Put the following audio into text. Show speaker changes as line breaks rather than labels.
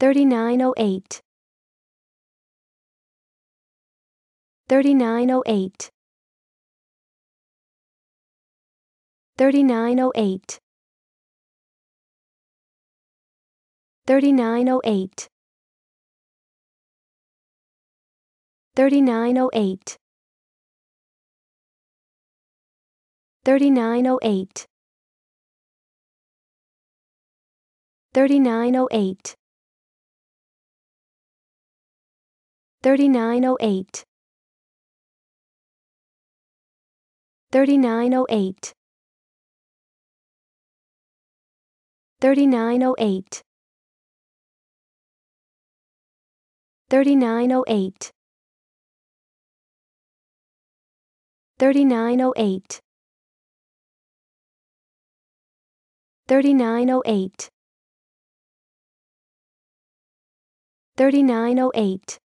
3908 3908 3908 3908 3908 3908 3908 3908 3908 3908 3908 3908 3908 3908